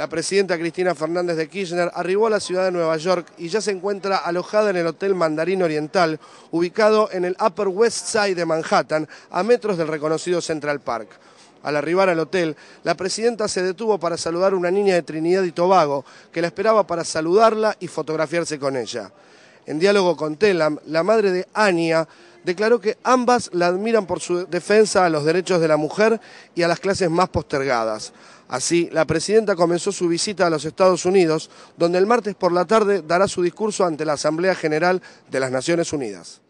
La presidenta Cristina Fernández de Kirchner arribó a la ciudad de Nueva York y ya se encuentra alojada en el Hotel Mandarín Oriental, ubicado en el Upper West Side de Manhattan, a metros del reconocido Central Park. Al arribar al hotel, la presidenta se detuvo para saludar a una niña de Trinidad y Tobago que la esperaba para saludarla y fotografiarse con ella en diálogo con Telam, la madre de Ania, declaró que ambas la admiran por su defensa a los derechos de la mujer y a las clases más postergadas. Así, la presidenta comenzó su visita a los Estados Unidos, donde el martes por la tarde dará su discurso ante la Asamblea General de las Naciones Unidas.